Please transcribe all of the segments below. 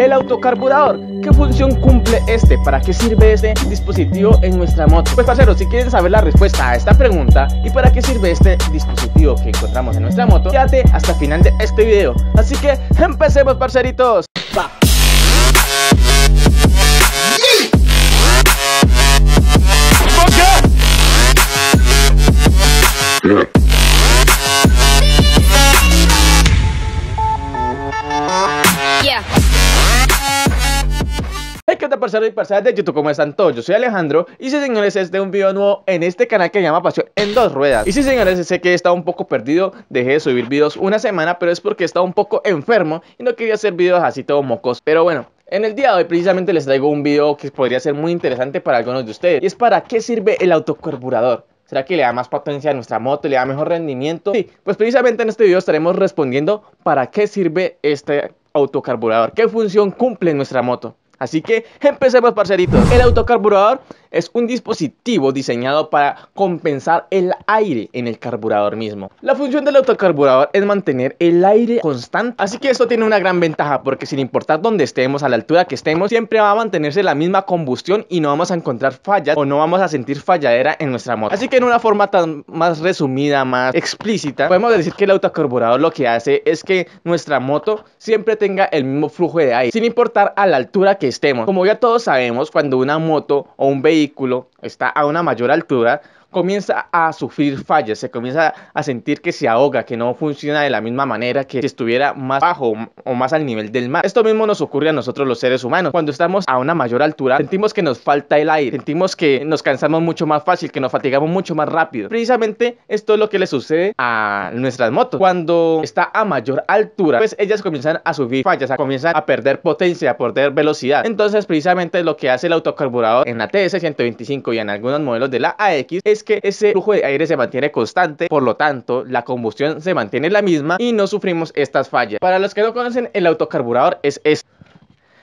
El autocarburador, ¿qué función cumple este? ¿Para qué sirve este dispositivo en nuestra moto? Pues parceros, si quieren saber la respuesta a esta pregunta y para qué sirve este dispositivo que encontramos en nuestra moto, quédate hasta el final de este video. Así que empecemos parceritos. parceros y parceras de YouTube, ¿cómo están todos? Yo soy Alejandro y si señores, este es un video nuevo en este canal que se llama Pasión en dos ruedas Y sí señores, sé que he estado un poco perdido, dejé de subir videos una semana, pero es porque he estado un poco enfermo y no quería hacer videos así todo mocos Pero bueno, en el día de hoy precisamente les traigo un video que podría ser muy interesante para algunos de ustedes Y es para qué sirve el autocarburador ¿Será que le da más potencia a nuestra moto? ¿Le da mejor rendimiento? Sí, pues precisamente en este video estaremos respondiendo para qué sirve este autocarburador, qué función cumple nuestra moto. Así que empecemos parceritos. El autocarburador es un dispositivo diseñado para compensar el aire en el carburador mismo. La función del autocarburador es mantener el aire constante, así que esto tiene una gran ventaja porque sin importar dónde estemos, a la altura que estemos, siempre va a mantenerse la misma combustión y no vamos a encontrar fallas o no vamos a sentir falladera en nuestra moto. Así que en una forma tan más resumida, más explícita, podemos decir que el autocarburador lo que hace es que nuestra moto siempre tenga el mismo flujo de aire, sin importar a la altura que como ya todos sabemos, cuando una moto o un vehículo está a una mayor altura, comienza a sufrir fallas, se comienza a sentir que se ahoga, que no funciona de la misma manera que si estuviera más bajo o más al nivel del mar. Esto mismo nos ocurre a nosotros los seres humanos. Cuando estamos a una mayor altura, sentimos que nos falta el aire, sentimos que nos cansamos mucho más fácil, que nos fatigamos mucho más rápido. Precisamente esto es lo que le sucede a nuestras motos. Cuando está a mayor altura, pues ellas comienzan a sufrir fallas, a comienzan a perder potencia, a perder velocidad. Entonces, precisamente lo que hace el autocarburador en la TS125 y en algunos modelos de la AX es que ese flujo de aire se mantiene constante, por lo tanto, la combustión se mantiene la misma y no sufrimos estas fallas. Para los que no conocen, el autocarburador es este.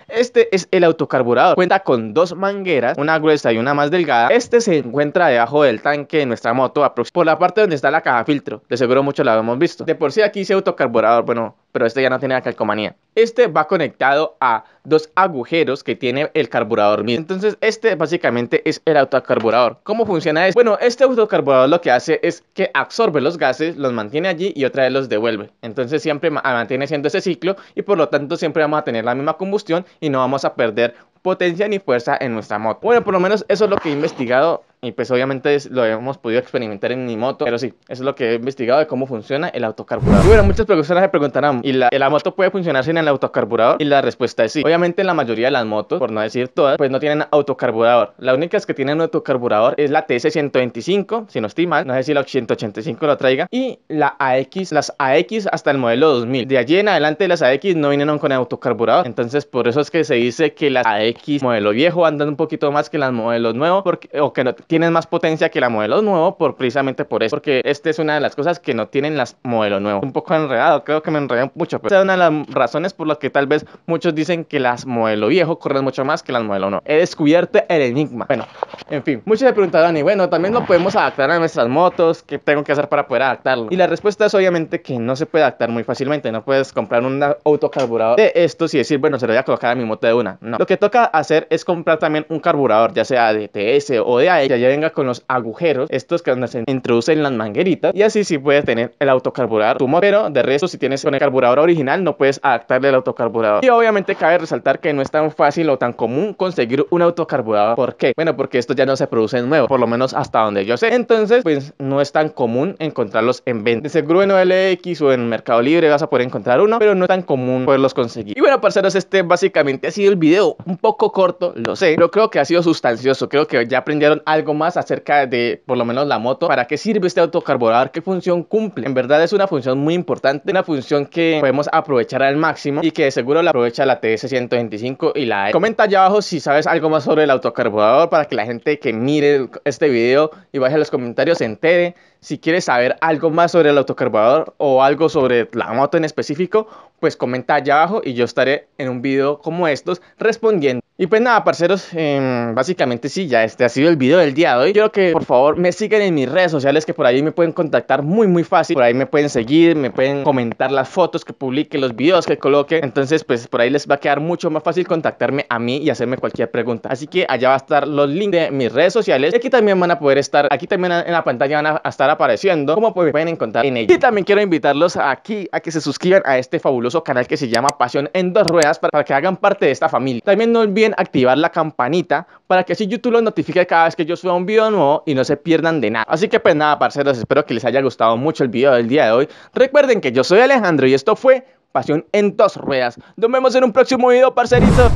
Este es el autocarburador. Cuenta con dos mangueras, una gruesa y una más delgada. Este se encuentra debajo del tanque de nuestra moto, por la parte donde está la caja filtro. De seguro muchos la hemos visto. De por sí aquí ese autocarburador, bueno, pero este ya no tiene la calcomanía. Este va conectado a dos agujeros que tiene el carburador mismo. Entonces, este básicamente es el autocarburador. ¿Cómo funciona esto? Bueno, este autocarburador lo que hace es que absorbe los gases, los mantiene allí y otra vez los devuelve. Entonces, siempre mantiene siendo ese ciclo y por lo tanto siempre vamos a tener la misma combustión y no vamos a perder potencia ni fuerza en nuestra moto. Bueno, por lo menos eso es lo que he investigado y pues obviamente lo hemos podido experimentar en mi moto, pero sí, eso es lo que he investigado de cómo funciona el autocarburador. Bueno, muchas personas me preguntarán, ¿y la, moto puede funcionar sin el autocarburador? Y la respuesta es sí. Obviamente la mayoría de las motos, por no decir todas, pues no tienen autocarburador. La única que tienen autocarburador es la ts 125 si no estoy no sé si la 185 la traiga, y la AX, las AX hasta el modelo 2000. De allí en adelante las AX no vinieron con autocarburador, entonces por eso es que se dice que las AX modelo viejo andan un poquito más que las modelos nuevos, porque, o que no, tienes más potencia que la modelo nuevo por precisamente por eso, porque esta es una de las cosas que no tienen las modelo nuevos. Un poco enredado, creo que me enredé mucho, pero esa es una de las razones por las que tal vez muchos dicen que las modelo viejo corren mucho más que las modelo nuevo. He descubierto el enigma. Bueno, en fin, muchos se preguntaron, y bueno, también lo podemos adaptar a nuestras motos, ¿qué tengo que hacer para poder adaptarlo? Y la respuesta es obviamente que no se puede adaptar muy fácilmente, no puedes comprar un autocarburador de estos y decir, bueno, se lo voy a colocar a mi moto de una. No, lo que toca hacer es comprar también un carburador, ya sea de TS o de AE, que ya venga con los agujeros, estos que donde se introducen las mangueritas, y así sí puedes tener el autocarburador tu moto, pero de resto, si tienes con el carburador original, no puedes adaptarle el autocarburador. Y obviamente cabe resaltar que no es tan fácil o tan común conseguir un autocarburador. ¿Por qué? Bueno, porque esto ya no se producen nuevos, por lo menos hasta donde yo sé. Entonces, pues no es tan común encontrarlos en venta. seguro en LX o en Mercado Libre vas a poder encontrar uno, pero no es tan común poderlos conseguir. Y bueno, parceros, este básicamente ha sido el video. Un poco corto, lo sé, pero creo que ha sido sustancioso. Creo que ya aprendieron algo más acerca de, por lo menos, la moto. ¿Para qué sirve este autocarburador? ¿Qué función cumple? En verdad es una función muy importante, una función que podemos aprovechar al máximo y que de seguro la aprovecha la TS125 y la E. Comenta allá abajo si sabes algo más sobre el autocarburador para que la gente que mire este video y baje los comentarios se entere si quieres saber algo más sobre el autocarburador o algo sobre la moto en específico, pues comenta allá abajo y yo estaré en un video como estos respondiendo. Y pues nada, parceros, em, básicamente sí, ya este ha sido el video del día de hoy. Quiero que por favor me sigan en mis redes sociales que por ahí me pueden contactar muy muy fácil. Por ahí me pueden seguir, me pueden comentar las fotos que publique, los videos que coloque. Entonces pues por ahí les va a quedar mucho más fácil contactarme a mí y hacerme cualquier pregunta. Así que allá va a estar los links de mis redes sociales. Y aquí también van a poder estar, aquí también en la pantalla van a estar apareciendo, como pues pueden encontrar en ella. Y también quiero invitarlos aquí a que se suscriban a este fabuloso canal que se llama Pasión en dos ruedas para que hagan parte de esta familia. También no olviden activar la campanita para que así YouTube los notifique cada vez que yo suba un video nuevo y no se pierdan de nada. Así que pues nada, parceros, espero que les haya gustado mucho el video del día de hoy. Recuerden que yo soy Alejandro y esto fue Pasión en dos ruedas. Nos vemos en un próximo video, parceritos.